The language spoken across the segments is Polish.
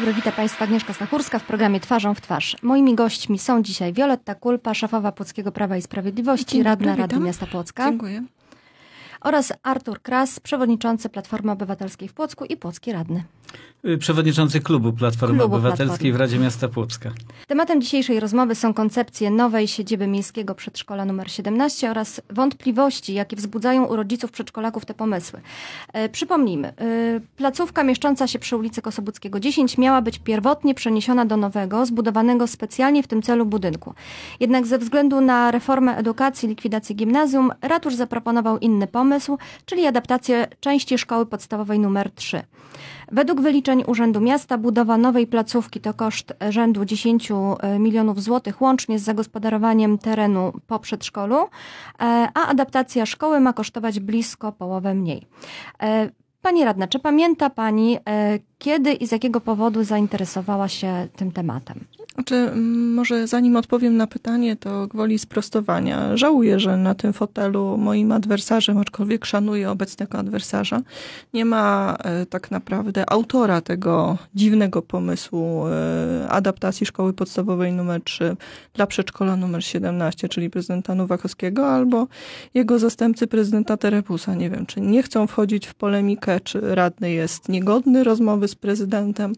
dobry, witam Państwa. Agnieszka Stachurska w programie Twarzą w Twarz. Moimi gośćmi są dzisiaj Wioletta Kulpa, szefowa Płockiego Prawa i Sprawiedliwości, dobry, radna Rady Miasta Płocka. Dziękuję. Oraz Artur Kras, przewodniczący Platformy Obywatelskiej w Płocku i Płocki Radny. Y, przewodniczący Klubu Platformy Klubu Obywatelskiej Platformy. w Radzie Miasta Płocka. Tematem dzisiejszej rozmowy są koncepcje nowej siedziby miejskiego przedszkola nr 17 oraz wątpliwości, jakie wzbudzają u rodziców przedszkolaków te pomysły. E, przypomnijmy, e, placówka mieszcząca się przy ulicy Kosobuckiego 10 miała być pierwotnie przeniesiona do nowego, zbudowanego specjalnie w tym celu budynku. Jednak ze względu na reformę edukacji, likwidację gimnazjum, ratusz zaproponował inny pomysł, czyli adaptację części szkoły podstawowej nr 3. Według wyliczeń Urzędu Miasta budowa nowej placówki to koszt rzędu 10 e, milionów złotych łącznie z zagospodarowaniem terenu po przedszkolu, e, a adaptacja szkoły ma kosztować blisko połowę mniej. E, Pani radna, czy pamięta Pani, e, kiedy i z jakiego powodu zainteresowała się tym tematem? Czy znaczy, może zanim odpowiem na pytanie, to gwoli sprostowania. Żałuję, że na tym fotelu moim adwersarzem, aczkolwiek szanuję obecnego adwersarza, nie ma e, tak naprawdę autora tego dziwnego pomysłu e, adaptacji szkoły podstawowej numer 3 dla przedszkola numer 17, czyli prezydenta Nowakowskiego, albo jego zastępcy prezydenta Terepusa. Nie wiem, czy nie chcą wchodzić w polemikę czy radny jest niegodny rozmowy z prezydentem.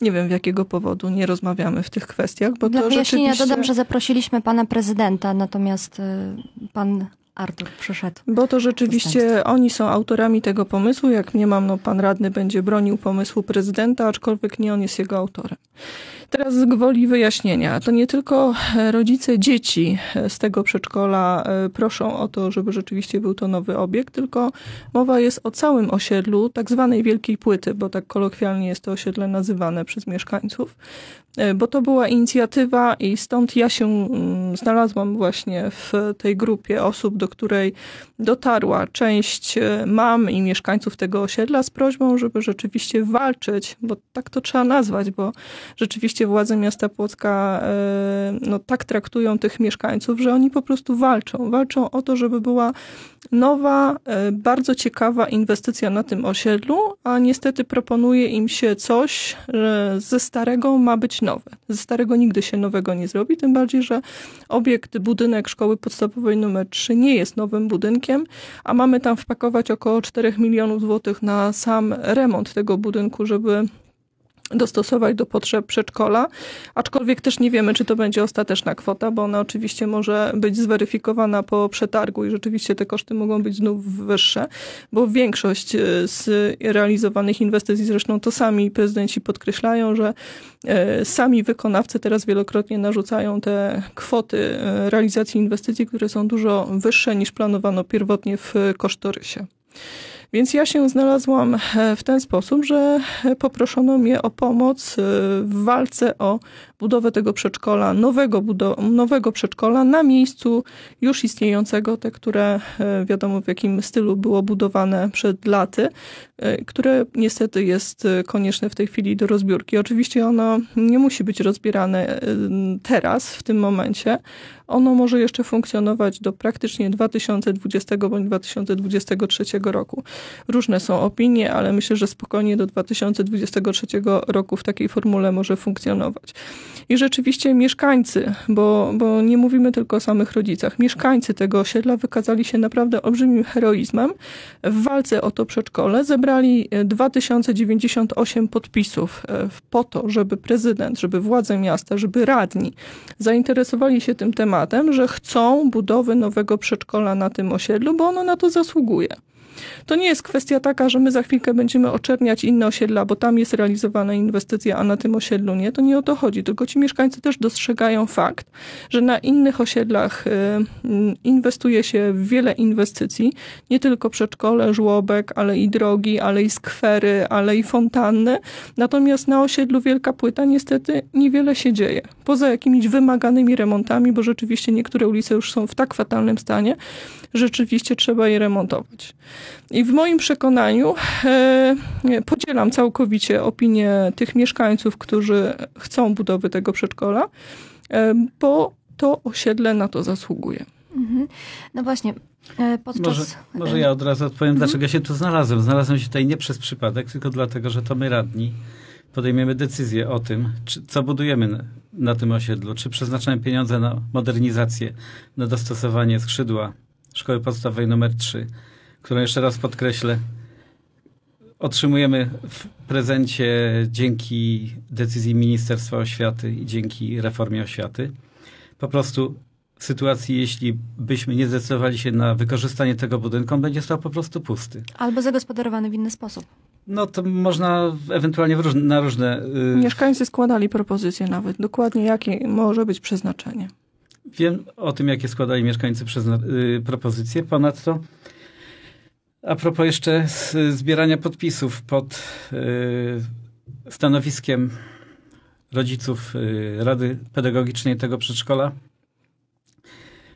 Nie wiem, w jakiego powodu nie rozmawiamy w tych kwestiach, bo Dla to rzeczywiście... Ja dodam, że zaprosiliśmy pana prezydenta, natomiast y, pan Artur przyszedł. Bo to rzeczywiście oni są autorami tego pomysłu. Jak nie mam, no pan radny będzie bronił pomysłu prezydenta, aczkolwiek nie on jest jego autorem. Teraz z gwoli wyjaśnienia. To nie tylko e, rodzice dzieci e, z tego przedszkola e, proszą o to, żeby rzeczywiście był to nowy obiekt, tylko mowa jest o całym osiedlu tak zwanej Wielkiej Płyty, bo tak kolokwialnie jest to osiedle nazywane przez mieszkańców. E, bo to była inicjatywa i stąd ja się mm, znalazłam właśnie w tej grupie osób, do której dotarła część e, mam i mieszkańców tego osiedla z prośbą, żeby rzeczywiście walczyć, bo tak to trzeba nazwać, bo rzeczywiście władze miasta Płocka e, no, tak traktują tych mieszkańców, że oni po prostu walczą. Walczą o to, żeby była nowa, bardzo ciekawa inwestycja na tym osiedlu, a niestety proponuje im się coś, że ze starego ma być nowe. Ze starego nigdy się nowego nie zrobi, tym bardziej, że obiekt, budynek szkoły podstawowej numer 3 nie jest nowym budynkiem, a mamy tam wpakować około 4 milionów złotych na sam remont tego budynku, żeby dostosować do potrzeb przedszkola, aczkolwiek też nie wiemy, czy to będzie ostateczna kwota, bo ona oczywiście może być zweryfikowana po przetargu i rzeczywiście te koszty mogą być znów wyższe, bo większość e, z realizowanych inwestycji, zresztą to sami prezydenci podkreślają, że e, sami wykonawcy teraz wielokrotnie narzucają te kwoty e, realizacji inwestycji, które są dużo wyższe niż planowano pierwotnie w kosztorysie. Więc ja się znalazłam e, w ten sposób, że poproszono mnie o pomoc e, w walce o budowę tego przedszkola, nowego, nowego przedszkola na miejscu już istniejącego, te, które e, wiadomo w jakim stylu było budowane przed laty, e, które niestety jest e, konieczne w tej chwili do rozbiórki. Oczywiście ono nie musi być rozbierane teraz, w tym momencie. Ono może jeszcze funkcjonować do praktycznie 2020 bądź 2023 roku. Różne są opinie, ale myślę, że spokojnie do 2023 roku w takiej formule może funkcjonować i rzeczywiście mieszkańcy, bo, bo nie mówimy tylko o samych rodzicach, mieszkańcy tego osiedla wykazali się naprawdę olbrzymim heroizmem w walce o to przedszkole. Zebrali 2098 e, podpisów e, po to, żeby prezydent, żeby władze miasta, żeby radni zainteresowali się tym tematem, że chcą budowy nowego przedszkola na tym osiedlu, bo ono na to zasługuje. To nie jest kwestia taka, że my za chwilkę będziemy oczerniać inne osiedla, bo tam jest realizowana inwestycja, a na tym osiedlu nie. To nie o to chodzi, tylko ci mieszkańcy też dostrzegają fakt, że na innych osiedlach y, inwestuje się w wiele inwestycji, nie tylko przedszkole, żłobek, ale i drogi, ale i skwery, ale i fontanny. Natomiast na osiedlu Wielka Płyta niestety niewiele się dzieje. Poza jakimiś wymaganymi remontami, bo rzeczywiście niektóre ulice już są w tak fatalnym stanie, rzeczywiście trzeba je remontować. I w moim przekonaniu e, podzielam całkowicie opinię tych mieszkańców, którzy chcą budowy tego przedszkola, e, bo to osiedle na to zasługuje. Mhm. No właśnie, e, Podczas... Może, może ja od razu odpowiem, mhm. dlaczego się tu znalazłem. Znalazłem się tutaj nie przez przypadek, tylko dlatego, że to my radni podejmiemy decyzję o tym, czy, co budujemy na, na, tym osiedlu. Czy przeznaczamy pieniądze na modernizację, na dostosowanie skrzydła szkoły podstawowej numer 3, którą jeszcze raz podkreślę, otrzymujemy w prezencie dzięki decyzji Ministerstwa Oświaty i dzięki reformie oświaty. Po prostu w sytuacji, jeśli byśmy nie zdecydowali się na wykorzystanie tego budynku, on będzie stał po prostu pusty. Albo zagospodarowany w inny sposób. No to można ewentualnie na różne... Yy... Mieszkańcy składali propozycje nawet, dokładnie jakie może być przeznaczenie. Wiem o tym, jakie składali mieszkańcy yy, propozycje. Ponadto a propos jeszcze zbierania podpisów pod y, stanowiskiem rodziców y, Rady Pedagogicznej tego przedszkola,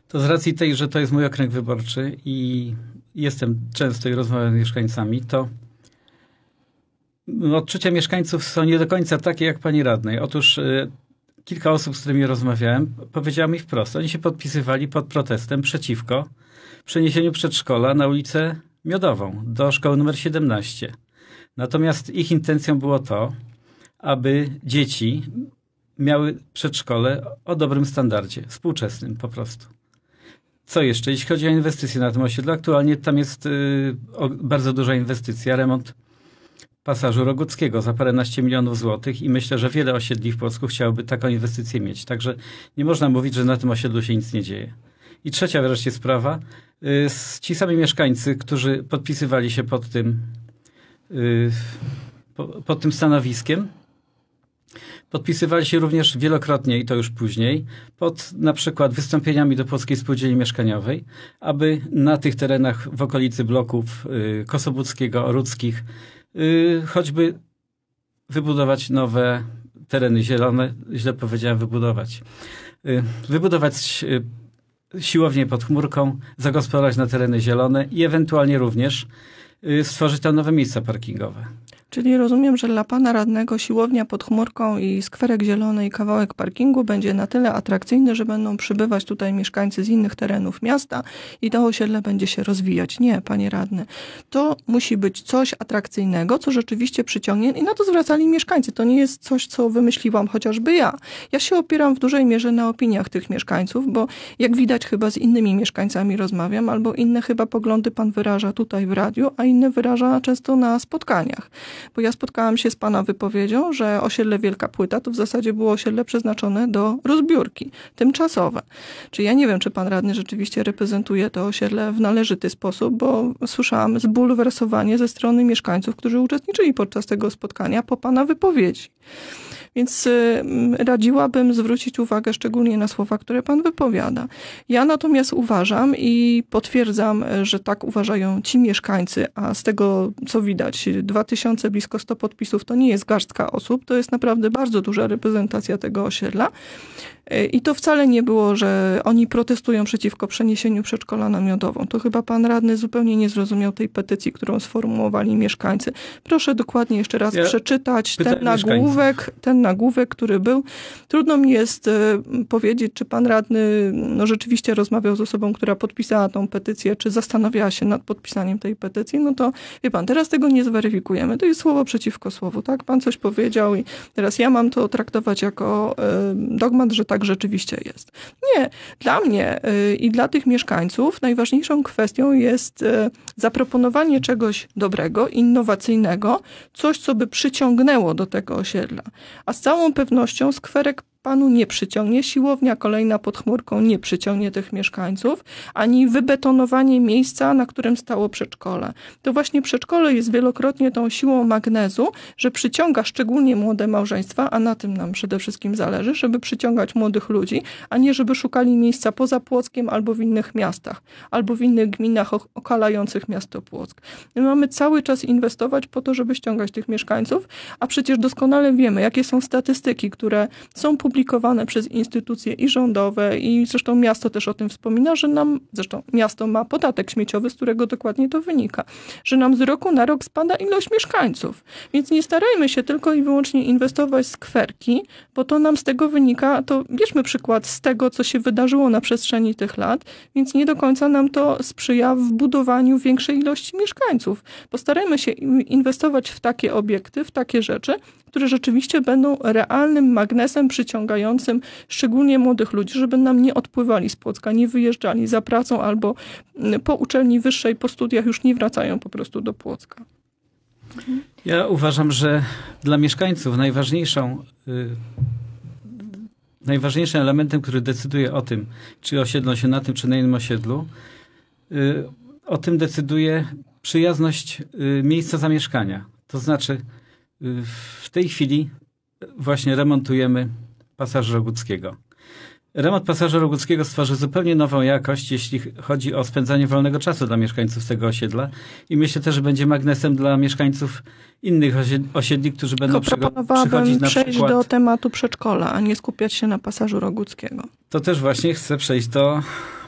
to z racji tej, że to jest mój okręg wyborczy i jestem często i rozmawiam z mieszkańcami, to no, odczucia mieszkańców są nie do końca takie jak pani radnej. Otóż y, kilka osób, z którymi rozmawiałem, powiedziało mi wprost, oni się podpisywali pod protestem przeciwko przeniesieniu przedszkola na ulicę miodową do szkoły numer 17. Natomiast ich intencją było to, aby dzieci miały przedszkole o dobrym standardzie, współczesnym po prostu. Co jeszcze? Jeśli chodzi o inwestycje na tym osiedlu, aktualnie tam jest y, o, bardzo duża inwestycja, remont pasażu Roguckiego za paręnaście milionów złotych i myślę, że wiele osiedli w Polsku chciałoby taką inwestycję mieć. Także nie można mówić, że na tym osiedlu się nic nie dzieje. I trzecia wreszcie sprawa, Y, ci sami mieszkańcy, którzy podpisywali się pod tym, y, pod tym stanowiskiem, podpisywali się również wielokrotnie i to już później pod na przykład wystąpieniami do Polskiej Spółdzielni Mieszkaniowej, aby na tych terenach w okolicy bloków y, kosobudzkiego, Oruckich choćby wybudować nowe tereny zielone, źle powiedziałem wybudować. Wybudować siłownie pod chmurką, zagospodarować na tereny zielone i ewentualnie również y, stworzyć tam nowe miejsca parkingowe. Czyli rozumiem, że dla pana radnego siłownia pod chmurką i skwerek zielony i kawałek parkingu będzie na tyle atrakcyjny, że będą przybywać tutaj mieszkańcy z innych terenów miasta i to osiedle będzie się rozwijać. Nie, panie radny. To musi być coś atrakcyjnego, co rzeczywiście przyciągnie i na to zwracali mieszkańcy. To nie jest coś, co wymyśliłam chociażby ja. Ja się opieram w dużej mierze na opiniach tych mieszkańców, bo jak widać chyba z innymi mieszkańcami rozmawiam, albo inne chyba poglądy pan wyraża tutaj w radiu, a inne wyraża często na spotkaniach. Bo ja spotkałam się z pana wypowiedzią, że osiedle Wielka Płyta to w zasadzie było osiedle przeznaczone do rozbiórki, tymczasowe. Czy ja nie wiem, czy pan radny rzeczywiście reprezentuje to osiedle w należyty sposób, bo słyszałam zbulwersowanie ze strony mieszkańców, którzy uczestniczyli podczas tego spotkania po pana wypowiedzi. Więc y, radziłabym zwrócić uwagę szczególnie na słowa, które pan wypowiada. Ja natomiast uważam i potwierdzam, e, że tak uważają ci mieszkańcy, a z tego co widać, 2000 blisko 100 podpisów to nie jest garstka osób, to jest naprawdę bardzo duża reprezentacja tego osiedla. I to wcale nie było, że oni protestują przeciwko przeniesieniu przedszkola na miodową. To chyba pan radny zupełnie nie zrozumiał tej petycji, którą sformułowali mieszkańcy. Proszę dokładnie jeszcze raz ja przeczytać ten nagłówek, ten nagłówek, który był. Trudno mi jest e, powiedzieć, czy pan radny no, rzeczywiście rozmawiał z osobą, która podpisała tą petycję, czy zastanawiała się nad podpisaniem tej petycji. No to wie pan, teraz tego nie zweryfikujemy. To jest słowo przeciwko słowu, tak? Pan coś powiedział i teraz ja mam to traktować jako e, dogmat, że tak tak rzeczywiście jest. Nie, dla mnie y, i dla tych mieszkańców najważniejszą kwestią jest y, zaproponowanie czegoś dobrego, innowacyjnego, coś, co by przyciągnęło do tego osiedla. A z całą pewnością skwerek panu nie przyciągnie. Siłownia kolejna pod chmurką nie przyciągnie tych mieszkańców, ani wybetonowanie miejsca, na którym stało przedszkole. To właśnie przedszkole jest wielokrotnie tą siłą magnezu, że przyciąga szczególnie młode małżeństwa, a na tym nam przede wszystkim zależy, żeby przyciągać młodych ludzi, a nie żeby szukali miejsca poza Płockiem albo w innych miastach, albo w innych gminach okalających miasto Płock. My mamy cały czas inwestować po to, żeby ściągać tych mieszkańców, a przecież doskonale wiemy, jakie są statystyki, które są publiczne, publikowane przez instytucje i rządowe, i zresztą miasto też o tym wspomina, że nam, zresztą miasto ma podatek śmieciowy, z którego dokładnie to wynika, że nam z roku na rok spada ilość mieszkańców. Więc nie starajmy się tylko i wyłącznie inwestować w skwerki, bo to nam z tego wynika, to bierzmy przykład z tego, co się wydarzyło na przestrzeni tych lat, więc nie do końca nam to sprzyja w budowaniu większej ilości mieszkańców. Postarajmy się inwestować w takie obiekty, w takie rzeczy, które rzeczywiście będą realnym magnesem przyciągnięcia wciągającym szczególnie młodych ludzi, żeby nam nie odpływali z Płocka, nie wyjeżdżali za pracą albo mm, po uczelni wyższej, po studiach już nie wracają po prostu do Płocka. Ja uważam, że dla mieszkańców najważniejszą yy najważniejszym elementem, który decyduje o tym, czy osiedlą się na tym czy na innym osiedlu, y, o tym decyduje przyjazność y, miejsca zamieszkania. To znaczy, y, w tej chwili właśnie remontujemy pasażera Roguckiego. Remont pasażera Roguckiego stworzy zupełnie nową jakość, jeśli chodzi o spędzanie wolnego czasu dla mieszkańców tego osiedla i myślę też, że będzie magnesem dla mieszkańców innych osiedli, którzy będą przychodzić na przejść do tematu przedszkola, a nie skupiać się na pasażu Roguckiego. To też właśnie chcę przejść do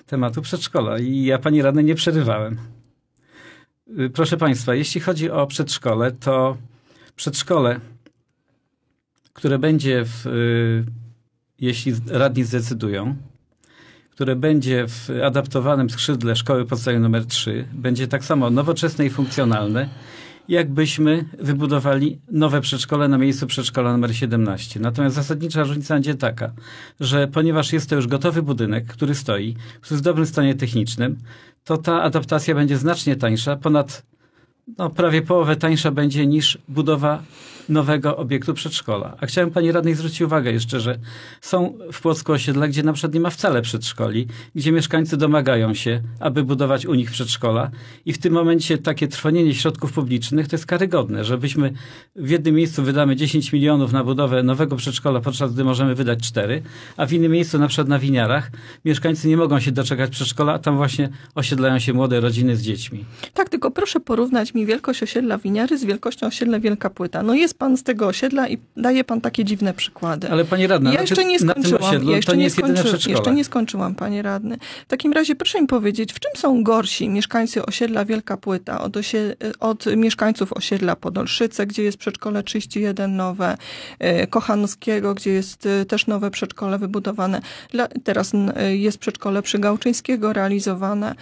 tematu przedszkola i ja pani radnej nie przerywałem. Y, proszę państwa, jeśli chodzi o przedszkole, to przedszkole które będzie, w, y, jeśli radni zdecydują, które będzie w adaptowanym skrzydle szkoły podstawowej numer 3, będzie tak samo nowoczesne i funkcjonalne, jakbyśmy wybudowali nowe przedszkole na miejscu przedszkola numer 17. Natomiast zasadnicza różnica będzie taka, że ponieważ jest to już gotowy budynek, który stoi, który jest w dobrym stanie technicznym, to ta adaptacja będzie znacznie tańsza, ponad no, prawie połowę tańsza będzie niż budowa nowego obiektu przedszkola. A chciałem pani radnej zwrócić uwagę jeszcze, że są w Płocku osiedla, gdzie na przykład nie ma wcale przedszkoli, gdzie mieszkańcy domagają się, aby budować u nich przedszkola i w tym momencie takie trwonienie środków publicznych to jest karygodne, żebyśmy w jednym miejscu wydamy 10 milionów na budowę nowego przedszkola, podczas gdy możemy wydać 4, a w innym miejscu, na przykład na Winiarach, mieszkańcy nie mogą się doczekać przedszkola, a tam właśnie osiedlają się młode rodziny z dziećmi. Tak, tylko proszę porównać mi wielkość osiedla Winiary z wielkością osiedla Wielka Płyta. No jest pan z tego osiedla i daje pan takie dziwne przykłady. Ale panie radny, ja jeszcze nie skończyłam. ja jeszcze, nie, nie skończy, jeszcze nie skończyłam, panie radny. W takim razie proszę mi powiedzieć, w czym są gorsi mieszkańcy osiedla Wielka Płyta od, osie, od mieszkańców osiedla Podolszyce, gdzie jest przedszkole 31 nowe, e, Kochanowskiego, gdzie jest e, też nowe przedszkole wybudowane. Teraz e, jest przedszkole przy Gałczyńskiego realizowane,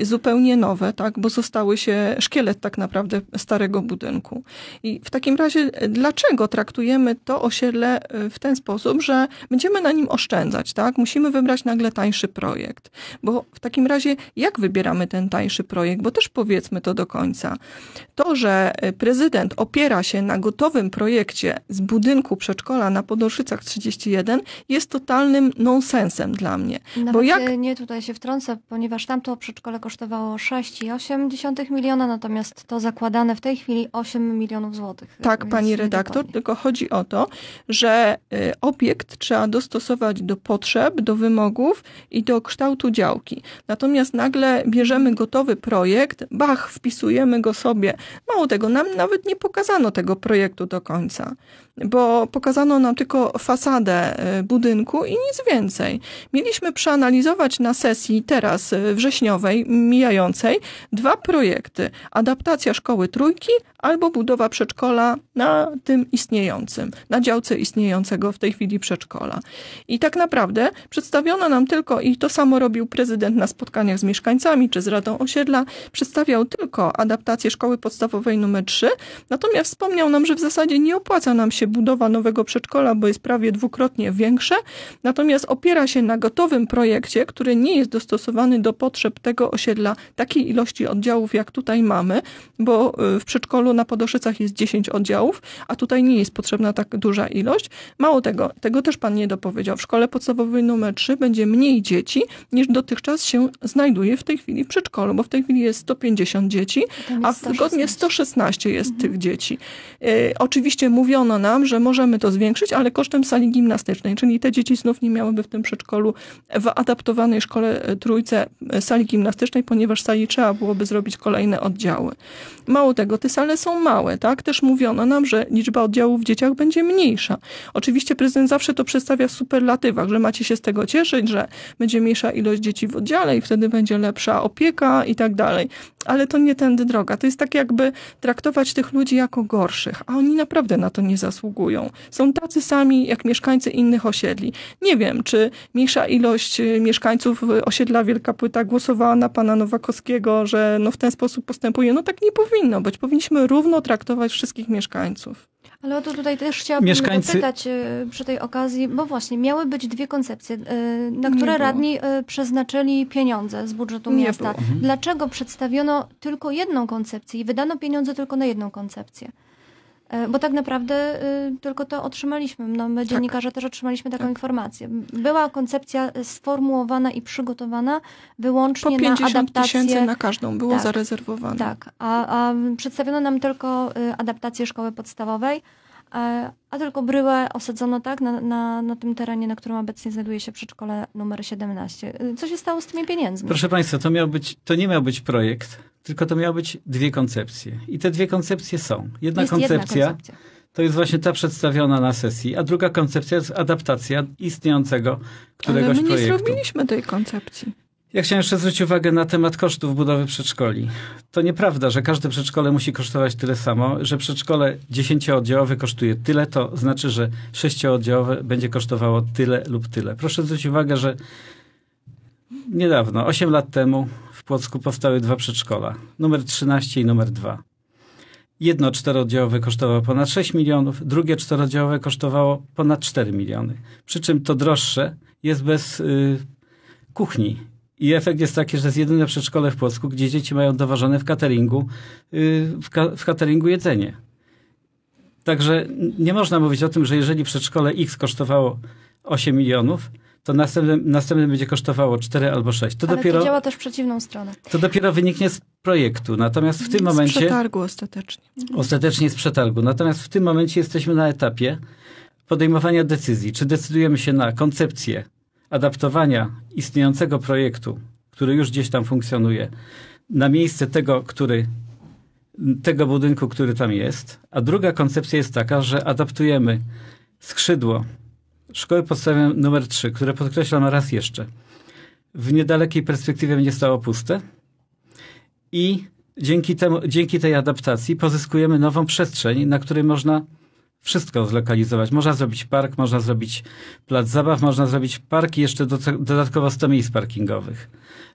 zupełnie nowe, tak, bo zostały się szkielet tak naprawdę starego budynku. I w takim razie, e, dlaczego traktujemy to osiedle e, w ten sposób, że będziemy na nim oszczędzać, tak? Musimy wybrać nagle tańszy projekt. Bo w takim razie, jak wybieramy ten tańszy projekt? Bo też powiedzmy to do końca. To, że e, prezydent opiera się na gotowym projekcie z budynku przedszkola na Podolszycach 31, jest totalnym nonsensem dla mnie. Nawet bo jak... nie tutaj się wtrącę, ponieważ tamto przedszkole kosztowało 6,8 miliona, natomiast to zakładane w tej chwili 8 milionów złotych. Tak, pani redaktor, tylko chodzi o to, że y, obiekt trzeba dostosować do potrzeb, do wymogów i do kształtu działki. Natomiast nagle bierzemy gotowy projekt, bach, wpisujemy go sobie. Mało tego, nam nawet nie pokazano tego projektu do końca bo pokazano nam tylko fasadę y, budynku i nic więcej. Mieliśmy przeanalizować na sesji teraz y, wrześniowej, mijającej, dwa projekty. Adaptacja szkoły trójki albo budowa przedszkola na tym istniejącym, na działce istniejącego w tej chwili przedszkola. I tak naprawdę przedstawiono nam tylko, i to samo robił prezydent na spotkaniach z mieszkańcami czy z Radą Osiedla, przedstawiał tylko adaptację szkoły podstawowej numer 3, natomiast wspomniał nam, że w zasadzie nie opłaca nam się budowa nowego przedszkola, bo jest prawie dwukrotnie większe, natomiast opiera się na gotowym projekcie, który nie jest dostosowany do potrzeb tego osiedla, takiej ilości oddziałów, jak tutaj mamy, bo y, w przedszkolu na Podoszycach jest 10 oddziałów, a tutaj nie jest potrzebna tak duża ilość. Mało tego, tego też pan nie dopowiedział. W szkole podstawowej numer 3 będzie mniej dzieci niż dotychczas się znajduje w tej chwili w przedszkolu, bo w tej chwili jest 150 dzieci, a zgodnie 116 jest mhm. tych dzieci. Y, oczywiście mówiono nam, nam, że możemy to zwiększyć, ale kosztem sali gimnastycznej, czyli te dzieci znów nie miałyby w tym przedszkolu w adaptowanej szkole e, trójce e, sali gimnastycznej, ponieważ sali trzeba byłoby zrobić kolejne oddziały. Mało tego, te sale są małe, tak? Też mówiono nam, że liczba oddziałów w dzieciach będzie mniejsza. Oczywiście prezydent zawsze to przedstawia w superlatywach, że macie się z tego cieszyć, że będzie mniejsza ilość dzieci w oddziale i wtedy będzie lepsza opieka i tak dalej. Ale to nie tędy droga. To jest tak jakby traktować tych ludzi jako gorszych, a oni naprawdę na to nie zasługują są tacy sami jak mieszkańcy innych osiedli. Nie wiem, czy mniejsza ilość y, mieszkańców osiedla Wielka Płyta głosowała na pana Nowakowskiego, że no w ten sposób postępuje. No tak nie powinno być. Powinniśmy równo traktować wszystkich mieszkańców. Ale o to tutaj też chciałabym Mieszkańcy... pytać y, przy tej okazji, bo właśnie miały być dwie koncepcje, y, na które radni przeznaczyli pieniądze z budżetu nie miasta. Było. Mhm. Dlaczego przedstawiono tylko jedną koncepcję i wydano pieniądze tylko na jedną koncepcję? E, bo tak naprawdę y, tylko to otrzymaliśmy. No, my, tak. dziennikarze, też otrzymaliśmy taką tak. informację. Była koncepcja y, sformułowana i przygotowana wyłącznie po 50 na adaptację. tysięcy na każdą było tak. zarezerwowane. Tak, a, a przedstawiono nam tylko y, adaptację szkoły podstawowej e, a tylko bryłę osadzono tak na, na, na, tym terenie, na którym obecnie znajduje się przedszkole numer 17. Co się stało z tymi pieniędzmi? Proszę Państwa, to, miał być, to nie miał być projekt, tylko to miały być dwie koncepcje. I te dwie koncepcje są. Jedna, koncepcja, jedna koncepcja to jest właśnie ta przedstawiona na sesji, a druga koncepcja jest adaptacja istniejącego któregoś Ale my nie projektu. zrobiliśmy tej koncepcji. Ja chciałem jeszcze zwrócić uwagę na temat kosztów budowy przedszkoli. To nieprawda, że każde przedszkole musi kosztować tyle samo, że przedszkole dziesięciooddziałowe kosztuje tyle, to znaczy, że sześciooddziałowe będzie kosztowało tyle lub tyle. Proszę zwrócić uwagę, że niedawno, osiem lat temu, Płocku powstały dwa przedszkola, numer 13 i numer 2. Jedno czterodziałowe kosztowało ponad 6 milionów, drugie czterodziałowe kosztowało ponad 4 miliony. Przy czym to droższe jest bez y, kuchni. I efekt jest taki, że jest jedyne przedszkole w Płocku, gdzie dzieci mają doważone w cateringu, y, w, ka w cateringu jedzenie. Także nie można mówić o tym, że jeżeli przedszkole X kosztowało 8 milionów, to następne, następny będzie kosztowało 4 albo 6. To Ale dopiero, to działa też w przeciwną stronę. To dopiero wyniknie z projektu. Natomiast w tym z momencie... Z przetargu ostatecznie. Ostatecznie z przetargu. Natomiast w tym momencie jesteśmy na etapie podejmowania decyzji. Czy decydujemy się na koncepcję adaptowania istniejącego projektu, który już gdzieś tam funkcjonuje, na miejsce tego, który tego budynku, który tam jest. A druga koncepcja jest taka, że adaptujemy skrzydło szkoły podstawowe numer 3, które podkreślam raz jeszcze, w niedalekiej perspektywie będzie stało puste i dzięki, temu, dzięki tej adaptacji pozyskujemy nową przestrzeń, na której można wszystko zlokalizować. Można zrobić park, można zrobić plac zabaw, można zrobić parki, jeszcze do, dodatkowo 100 miejsc parkingowych.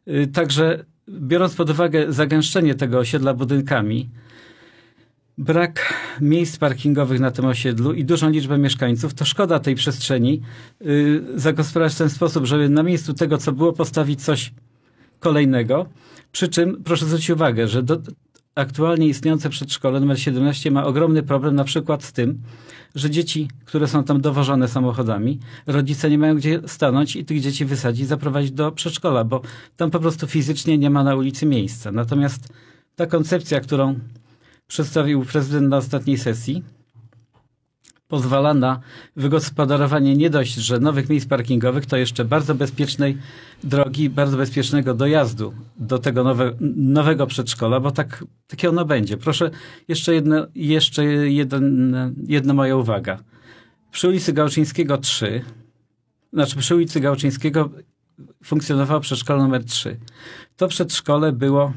Y, także biorąc pod uwagę zagęszczenie tego osiedla budynkami, Brak miejsc parkingowych na tym osiedlu i dużą liczbę mieszkańców to szkoda tej przestrzeni yy, zagospodarować w ten sposób, żeby na miejscu tego, co było, postawić coś kolejnego. Przy czym proszę zwrócić uwagę, że do, aktualnie istniejące przedszkole nr 17 ma ogromny problem na przykład z tym, że dzieci, które są tam dowożone samochodami, rodzice nie mają gdzie stanąć i tych dzieci wysadzić, zaprowadzić do przedszkola, bo tam po prostu fizycznie nie ma na ulicy miejsca. Natomiast ta koncepcja, którą przedstawił prezydent na ostatniej sesji, pozwala na wygospodarowanie nie dość, że nowych miejsc parkingowych, to jeszcze bardzo bezpiecznej drogi, bardzo bezpiecznego dojazdu do tego nowe, nowego przedszkola, bo tak, takie ono będzie. Proszę, jeszcze, jedno, jeszcze jeden, jedna moja uwaga. Przy ulicy Gałczyńskiego 3, znaczy przy ulicy Gałczyńskiego funkcjonowało przedszkole numer 3. To przedszkole było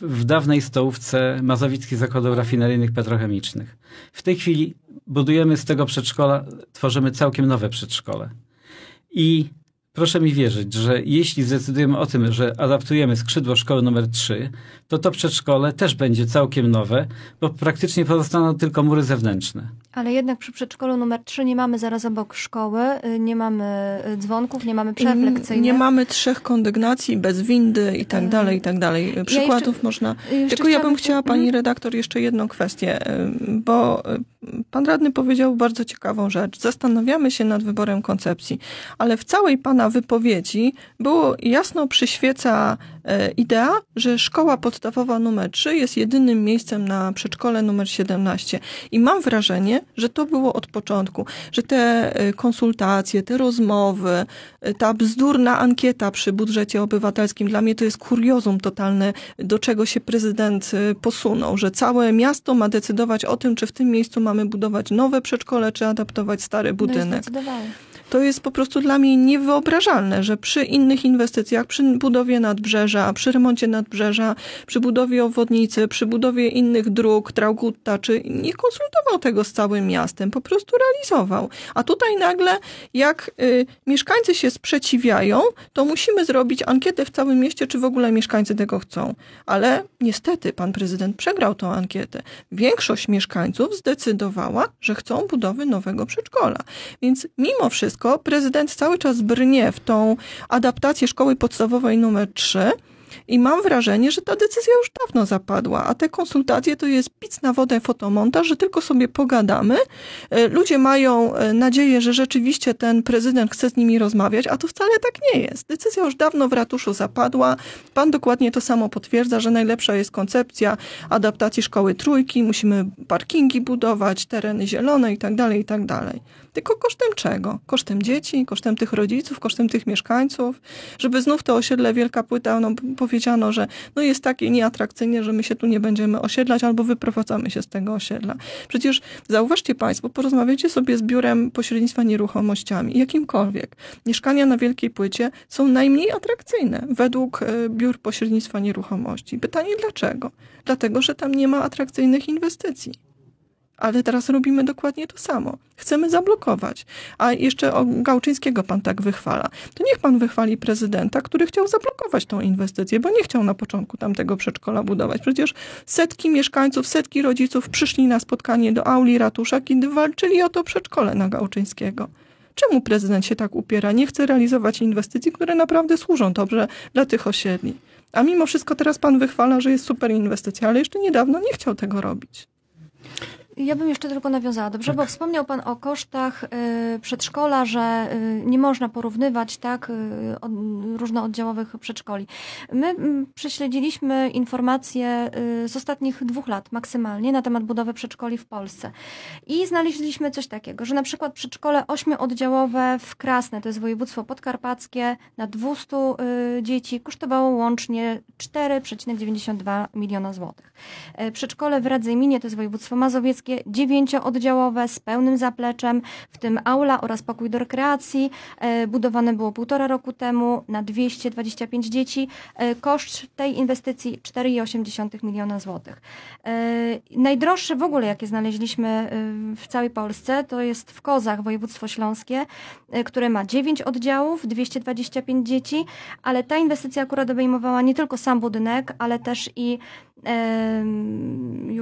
w dawnej stołówce Mazowickich Zakładów Rafineryjnych Petrochemicznych. W tej chwili budujemy z tego przedszkola, tworzymy całkiem nowe przedszkole. I proszę mi wierzyć, że jeśli zdecydujemy o tym, że adaptujemy skrzydło szkoły numer 3, to to przedszkole też będzie całkiem nowe, bo praktycznie pozostaną tylko mury zewnętrzne. Ale jednak przy przedszkolu numer 3 nie mamy zaraz obok szkoły, y, nie mamy y, dzwonków, nie mamy przerw lekcyjnych. Nie mamy trzech kondygnacji bez windy i tak y, dalej, i tak dalej. Przykładów ja jeszcze, można. Jeszcze tylko ja bym chciała, pani mhm. redaktor, jeszcze jedną kwestię, bo pan radny powiedział bardzo ciekawą rzecz. Zastanawiamy się nad wyborem koncepcji, ale w całej pana wypowiedzi było jasno przyświeca idea, że szkoła pod podstawowa numer 3 jest jedynym miejscem na przedszkole numer 17. I mam wrażenie, że to było od początku, że te e, konsultacje, te rozmowy, e, ta bzdurna ankieta przy budżecie obywatelskim, dla mnie to jest kuriozum totalne, do czego się prezydent e, posunął, że całe miasto ma decydować o tym, czy w tym miejscu mamy budować nowe przedszkole, czy adaptować stary no budynek. No to jest po prostu dla mnie niewyobrażalne, że przy innych inwestycjach, przy budowie nadbrzeża, przy remoncie nadbrzeża, przy budowie obwodnicy, przy budowie innych dróg, Traugutta, czy nie konsultował tego z całym miastem, po prostu realizował. A tutaj nagle, jak y, mieszkańcy się sprzeciwiają, to musimy zrobić ankietę w całym mieście, czy w ogóle mieszkańcy tego chcą. Ale niestety pan prezydent przegrał tą ankietę. Większość mieszkańców zdecydowała, że chcą budowy nowego przedszkola. Więc mimo wszystko, wszystko prezydent cały czas brnie w tą adaptację szkoły podstawowej numer 3, i mam wrażenie, że ta decyzja już dawno zapadła, a te konsultacje to jest pic na wodę fotomontaż, że tylko sobie pogadamy. E, ludzie mają e, nadzieję, że rzeczywiście ten prezydent chce z nimi rozmawiać, a to wcale tak nie jest. Decyzja już dawno w ratuszu zapadła. Pan dokładnie to samo potwierdza, że najlepsza jest koncepcja adaptacji szkoły trójki, musimy parkingi budować, tereny zielone i tak dalej, i tak dalej. Tylko kosztem czego? Kosztem dzieci, kosztem tych rodziców, kosztem tych mieszkańców, żeby znów to osiedle Wielka Płyta, no powiedzmy, powiedziano, że no jest takie nieatrakcyjnie, że my się tu nie będziemy osiedlać albo wyprowadzamy się z tego osiedla. Przecież zauważcie Państwo, porozmawiacie sobie z biurem pośrednictwa nieruchomościami, jakimkolwiek. Mieszkania na wielkiej płycie są najmniej atrakcyjne według e, biur pośrednictwa nieruchomości. Pytanie dlaczego? Dlatego, że tam nie ma atrakcyjnych inwestycji. Ale teraz robimy dokładnie to samo. Chcemy zablokować. A jeszcze o Gałczyńskiego pan tak wychwala. To niech pan wychwali prezydenta, który chciał zablokować tą inwestycję, bo nie chciał na początku tamtego przedszkola budować. Przecież setki mieszkańców, setki rodziców przyszli na spotkanie do auli ratusza, kiedy walczyli o to przedszkole na Gałczyńskiego czemu prezydent się tak upiera? Nie chce realizować inwestycji, które naprawdę służą dobrze dla tych osiedli. A mimo wszystko teraz pan wychwala, że jest super inwestycja, ale jeszcze niedawno nie chciał tego robić. Ja bym jeszcze tylko nawiązała, dobrze, tak. bo wspomniał Pan o kosztach y, przedszkola, że y, nie można porównywać tak y, od, różnooddziałowych przedszkoli. My prześledziliśmy informacje y, z ostatnich dwóch lat maksymalnie na temat budowy przedszkoli w Polsce i znaleźliśmy coś takiego, że na przykład przedszkole ośmioddziałowe w Krasne, to jest województwo podkarpackie, na 200 y, dzieci kosztowało łącznie 4,92 miliona złotych. E, przedszkole w Radzyminie, to jest województwo mazowieckie, lekarskie dziewięciooddziałowe z pełnym zapleczem, w tym aula oraz pokój do rekreacji. E, budowane było półtora roku temu na 225 dzieci. E, koszt tej inwestycji 4,8 miliona złotych. E, najdroższe w ogóle, jakie znaleźliśmy w całej Polsce, to jest w Kozach województwo śląskie, które ma 9 oddziałów, 225 dzieci, ale ta inwestycja akurat obejmowała nie tylko sam budynek, ale też i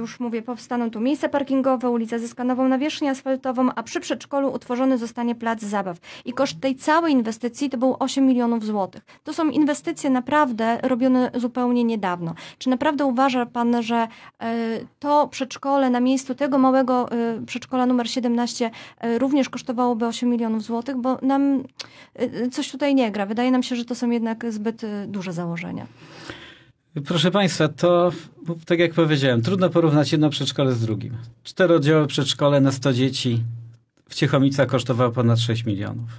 już mówię, powstaną tu miejsca parkingowe, ulica zyska nową nawierzchnię asfaltową, a przy przedszkolu utworzony zostanie plac zabaw. I koszt tej całej inwestycji to był 8 milionów złotych. To są inwestycje naprawdę robione zupełnie niedawno. Czy naprawdę uważa Pan, że e, to przedszkole na miejscu tego małego e, przedszkola numer 17 e, również kosztowałoby 8 milionów złotych? Bo nam coś tutaj nie gra. Wydaje nam się, że to są jednak zbyt duże założenia. Proszę Państwa, to tak jak powiedziałem, trudno porównać jedno przedszkole z drugim. Czterodziełowe przedszkole na 100 dzieci w Ciechomicach kosztowało ponad 6 milionów.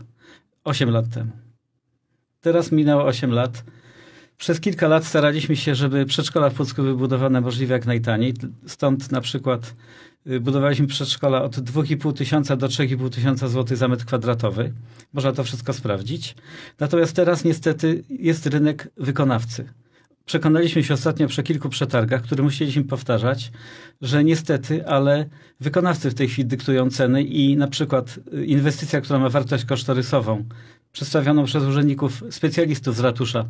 8 lat temu. Teraz minęło 8 lat. Przez kilka lat staraliśmy się, żeby przedszkola w Płocku wybudowane możliwie jak najtaniej. Stąd na przykład y, budowaliśmy przedszkola od 2,5 tysiąca do 3,5 tysiąca złotych za metr kwadratowy. Można to wszystko sprawdzić. Natomiast teraz niestety jest rynek wykonawcy przekonaliśmy się ostatnio przy kilku przetargach, które musieliśmy powtarzać, że niestety, ale wykonawcy w tej chwili dyktują ceny i na przykład y, inwestycja, która ma wartość kosztorysową, przedstawioną przez urzędników specjalistów z ratusza,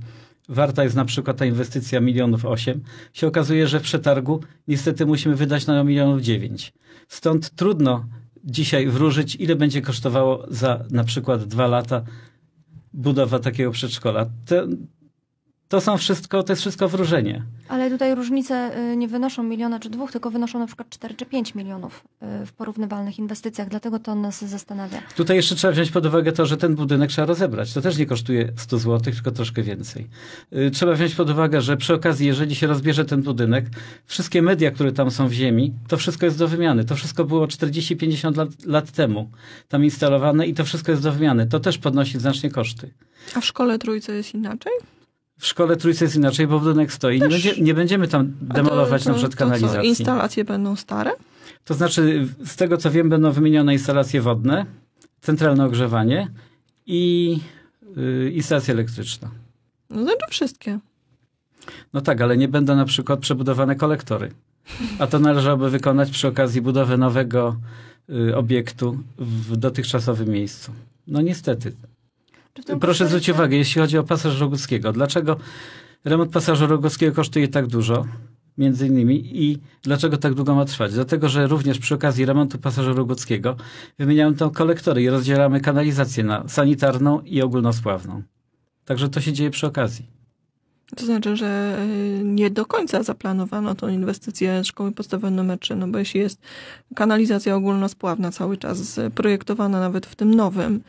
warta jest na przykład ta inwestycja milionów osiem, się okazuje, że w przetargu niestety musimy wydać na milionów dziewięć. Stąd trudno dzisiaj wróżyć, ile będzie kosztowało za na przykład dwa lata budowa takiego przedszkola to są wszystko, to jest wszystko wróżenie. Ale tutaj różnice y, nie wynoszą miliona czy dwóch, tylko wynoszą na przykład 4 czy 5 milionów y, w porównywalnych inwestycjach, dlatego to nas zastanawia. Tutaj jeszcze trzeba wziąć pod uwagę to, że ten budynek trzeba rozebrać. To też nie kosztuje 100 zł, tylko troszkę więcej. Y, trzeba wziąć pod uwagę, że przy okazji, jeżeli się rozbierze ten budynek, wszystkie media, które tam są w ziemi, to wszystko jest do wymiany. To wszystko było 40-50 lat, lat temu tam instalowane i to wszystko jest do wymiany. To też podnosi znacznie koszty. A w szkole trójce jest inaczej? W szkole trójce jest inaczej, bo budynek stoi. Nie, będzie, nie, będziemy tam demolować na przykład kanalizacji. Co, instalacje będą stare? To znaczy, z tego co wiem, będą wymienione instalacje wodne, centralne ogrzewanie i yy, instalacja elektryczna. No znaczy wszystkie. No tak, ale nie będą na przykład przebudowane kolektory. A to należałoby wykonać przy okazji budowy nowego y, obiektu w dotychczasowym miejscu. No niestety, Proszę zwrócić uwagę, jeśli chodzi o pasaż Rogowskiego, dlaczego remont pasażu Rogowskiego kosztuje tak dużo? między innymi i dlaczego tak długo ma trwać? Dlatego, że również przy okazji remontu pasażera Rogockiego wymieniamy tam kolektory i rozdzielamy kanalizację na sanitarną i ogólnospławną. Także to się dzieje przy okazji. To znaczy, że y, nie do końca zaplanowano tą inwestycję szkoły podstawowej numer 3, no bo jeśli jest kanalizacja ogólnospławna cały czas projektowana nawet w tym nowym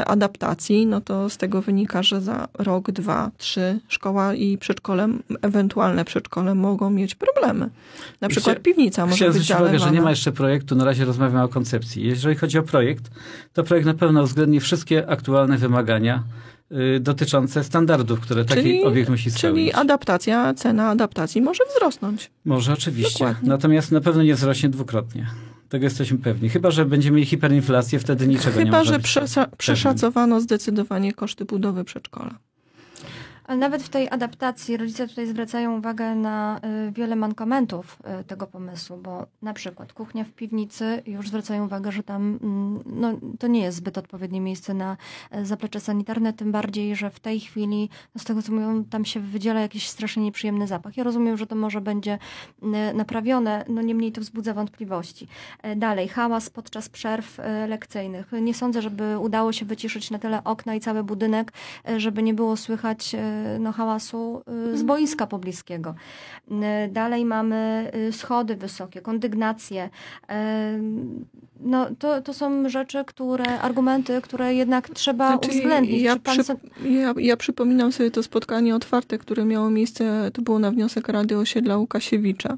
y, adaptacji, no to z tego wynika, że za rok, dwa, trzy szkoła i przedszkole, ewentualne przedszkole mogą mieć problemy. Na przykład Chcia, piwnica może być zalewana. uwagę, że nie ma jeszcze projektu, na razie rozmawiam o koncepcji. Jeżeli chodzi o projekt, to projekt na pewno uwzględni wszystkie aktualne wymagania Y, dotyczące standardów, które taki obiekt musi spełnić. Czyli adaptacja, cena adaptacji może wzrosnąć. Może oczywiście. Dokładnie. Natomiast na pewno nie wzrośnie dwukrotnie. Tego jesteśmy pewni. Chyba, że będziemy mieli hiperinflację, wtedy niczego Chyba, nie Chyba, że przeszacowano zdecydowanie koszty budowy przedszkola. Ale nawet w tej adaptacji rodzice tutaj zwracają uwagę na y, wiele mankamentów y, tego pomysłu, bo na przykład kuchnia w piwnicy już zwracają uwagę, że tam mm, no, to nie jest zbyt odpowiednie miejsce na y, zaplecze sanitarne, tym bardziej, że w tej chwili, no, z tego co mówią, tam się wydziela jakiś strasznie nieprzyjemny zapach. Ja rozumiem, że to może będzie naprawione, no niemniej to wzbudza wątpliwości. Dalej, hałas podczas przerw lekcyjnych. Nie sądzę, żeby udało się wyciszyć na tyle okna i cały budynek, żeby nie było słychać Y, no, hałasu y, z boiska pobliskiego. Y, dalej mamy schody wysokie, kondygnacje. No, to, to są rzeczy, które, argumenty, które jednak trzeba znaczy, uwzględnić. Ja, przy, ja, ja, przypominam sobie to spotkanie otwarte, które miało miejsce, to było na wniosek Rady Osiedla Łukasiewicza.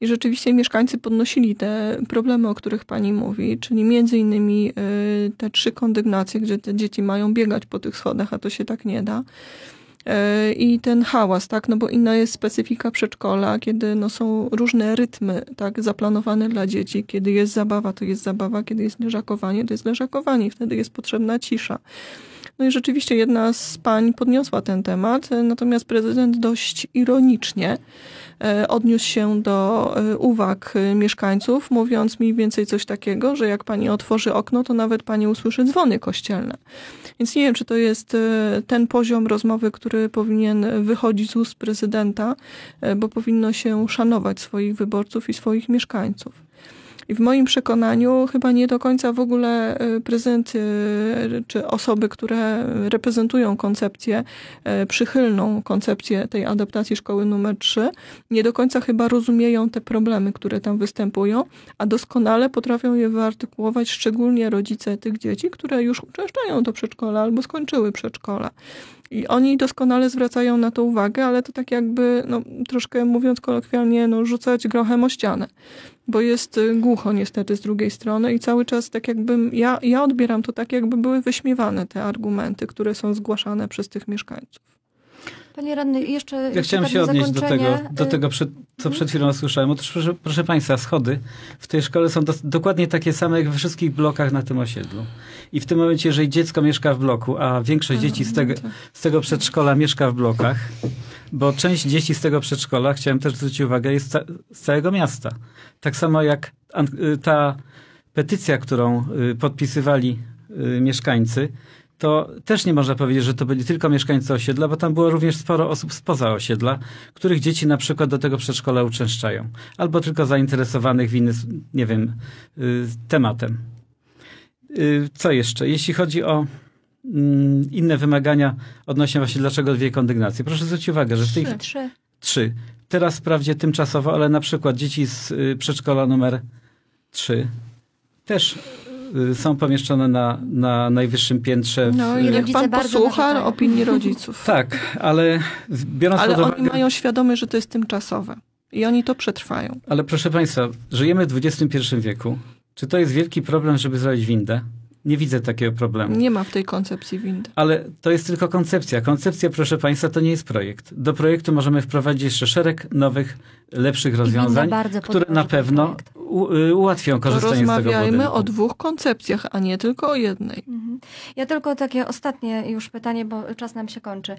I rzeczywiście mieszkańcy podnosili te problemy, o których pani mówi, czyli między innymi te trzy kondygnacje, gdzie te dzieci mają biegać po tych schodach, a to się tak nie da. E, i ten hałas, tak, no bo inna jest specyfika przedszkola, kiedy no, są różne rytmy, tak, zaplanowane dla dzieci, kiedy jest zabawa, to jest zabawa, kiedy jest leżakowanie, to jest leżakowanie wtedy jest potrzebna cisza. No i rzeczywiście jedna z pań podniosła ten temat, e, natomiast prezydent dość ironicznie E, odniósł się do e, uwag e, mieszkańców, mówiąc mniej więcej coś takiego, że jak pani otworzy okno, to nawet pani usłyszy dzwony kościelne. Więc nie wiem, czy to jest ten poziom rozmowy, który powinien wychodzić z ust prezydenta, bo powinno się szanować swoich wyborców i swoich mieszkańców. I w moim przekonaniu chyba nie do końca w ogóle e, prezenty e, czy osoby, które reprezentują koncepcję e, przychylną, koncepcję tej adaptacji szkoły numer 3, nie do końca chyba rozumieją te problemy, które tam występują, a doskonale potrafią je wyartykułować szczególnie rodzice tych dzieci, które już uczęszczają do przedszkola albo skończyły przedszkola. I oni doskonale zwracają na to uwagę, ale to tak jakby, no, troszkę mówiąc kolokwialnie, no, rzucać grochem o ścianę, bo jest y, głucho niestety z drugiej strony i cały czas tak jakby, ja, ja odbieram to tak, jakby były wyśmiewane te argumenty, które są zgłaszane przez tych mieszkańców. Panie Radny, jeszcze... Ja chciałem się odnieść do tego, do tego y, co przed chwilą słyszałem. Otóż, proszę, proszę Państwa, schody w tej szkole są do, dokładnie takie same jak we wszystkich blokach na tym osiedlu. I w tym momencie, jeżeli dziecko mieszka w bloku, a większość dzieci z tego, z tego przedszkola mieszka w blokach, bo część dzieci z tego przedszkola, chciałem też zwrócić uwagę, jest z całego miasta. Tak samo jak y, ta petycja, którą y, podpisywali mieszkańcy, to też nie można powiedzieć, że to byli tylko mieszkańcy osiedla, bo tam było również sporo osób spoza osiedla, których dzieci na przykład do tego przedszkola uczęszczają, albo tylko zainteresowanych w inny, nie wiem, y, tematem. Y, co jeszcze? Jeśli chodzi o mm, inne wymagania odnośnie właśnie dlaczego dwie kondygnacje. Proszę zwrócić uwagę, że w tej... Trzy. Trzy. Teraz wprawdzie tymczasowo, ale na przykład dzieci z y, przedszkola numer trzy też Y, są pomieszczone na, na najwyższym piętrze. W... No i niech y, pan posłucha opinii rodziców. Tak, ale biorąc pod uwagę... Ale oni mają świadomość, że to jest tymczasowe. I oni to przetrwają. Ale proszę państwa, żyjemy w XXI wieku. Czy to jest wielki problem, żeby zrobić windę? Nie widzę takiego problemu. Nie ma w tej koncepcji wind. Ale to jest tylko koncepcja. Koncepcja, proszę Państwa, to nie jest projekt. Do projektu możemy wprowadzić jeszcze szereg nowych, lepszych rozwiązań, które na pewno y, ułatwią korzystanie z tego budynku. Rozmawiajmy o dwóch koncepcjach, a nie tylko o jednej. Mhm. Ja tylko takie ostatnie już pytanie, bo czas nam się kończy.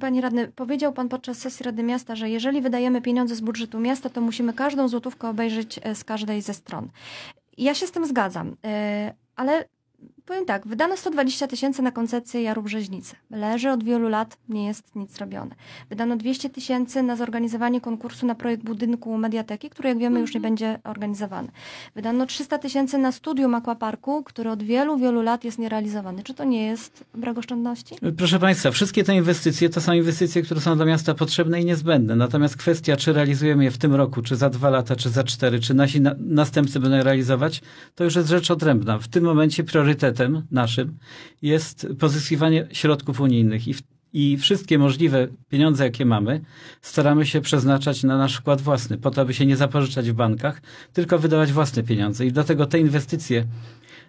Panie radny, powiedział Pan podczas sesji Rady Miasta, że jeżeli wydajemy pieniądze z budżetu miasta, to musimy każdą złotówkę obejrzeć e, z każdej ze stron. Ja się z tym zgadzam, y, ale Powiem tak, wydano 120 tysięcy na koncepcję Jarów Brzeźnicy. Leży od wielu lat, nie jest nic robione. Wydano 200 tysięcy na zorganizowanie konkursu na projekt budynku Mediateki, który jak wiemy już nie mhm. będzie organizowany. Wydano 300 tysięcy na studium Parku, który od wielu, wielu lat jest nierealizowany. Czy to nie jest brak oszczędności? Proszę Państwa, wszystkie te inwestycje to są inwestycje, które są dla miasta potrzebne i niezbędne. Natomiast kwestia, czy realizujemy je w tym roku, czy za dwa lata, czy za cztery, czy nasi na następcy będą realizować, to już jest rzecz odrębna. W tym momencie priorytet priorytetem naszym jest pozyskiwanie środków unijnych i, w, i wszystkie możliwe pieniądze, jakie mamy, staramy się przeznaczać na nasz wkład własny, po to, aby się nie zapożyczać w bankach, tylko wydawać własne pieniądze. I dlatego te inwestycje,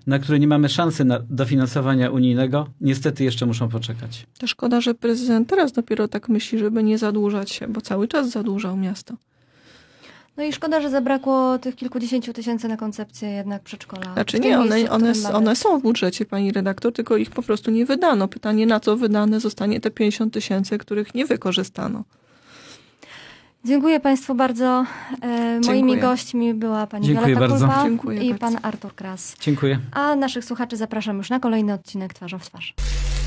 na które nie mamy szansy na dofinansowania unijnego, niestety jeszcze muszą poczekać. To szkoda, że prezydent teraz dopiero tak myśli, żeby nie zadłużać się, bo cały czas zadłużał miasto. No i szkoda, że zabrakło tych kilkudziesięciu tysięcy na koncepcję jednak przedszkola. Znaczy nie, one, miejscu, one, one są w budżecie, pani redaktor, tylko ich po prostu nie wydano. Pytanie, na co wydane zostanie te 50 tysięcy, których nie wykorzystano. Dziękuję Państwu bardzo. E, moimi Dziękuję. gośćmi była pani Dziękuję Wioleta i bardzo. pan Artur Kras. Dziękuję. A naszych słuchaczy zapraszam już na kolejny odcinek Twarzą w Twarz.